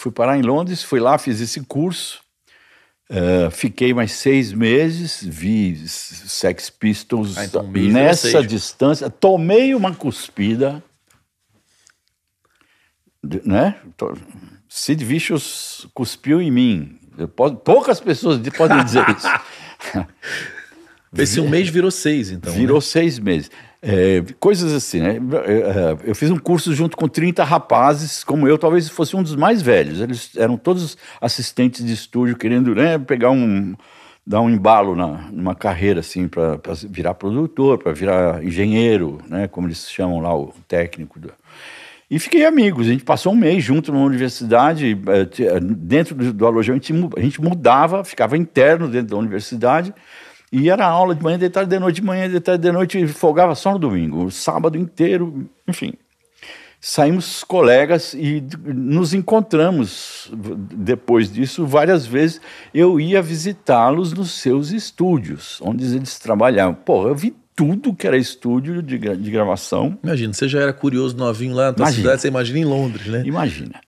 Fui parar em Londres, fui lá, fiz esse curso, uh, fiquei mais seis meses, vi Sex Pistols ah, então, nessa distância, tomei uma cuspida, né? Sid Vicious cuspiu em mim. Posso, poucas pessoas podem dizer isso. Esse um mês virou seis, então. Virou né? seis meses. É, coisas assim, né? Eu é, fiz um curso junto com 30 rapazes, como eu, talvez fosse um dos mais velhos. Eles eram todos assistentes de estúdio, querendo né, pegar um. dar um embalo na, numa carreira, assim, para virar produtor, para virar engenheiro, né? Como eles chamam lá, o técnico. Do... E fiquei amigos. A gente passou um mês junto numa universidade, é, é, dentro do, do alojamento, a gente mudava, ficava interno dentro da universidade. E era aula de manhã, de tarde, de noite, de manhã, de tarde, de noite, e folgava só no domingo, o sábado inteiro, enfim. Saímos colegas e nos encontramos depois disso várias vezes. Eu ia visitá-los nos seus estúdios, onde eles trabalhavam. Pô, eu vi tudo que era estúdio de, de gravação. Imagina, você já era curioso novinho lá na tua imagina. cidade, você imagina em Londres, né? Imagina.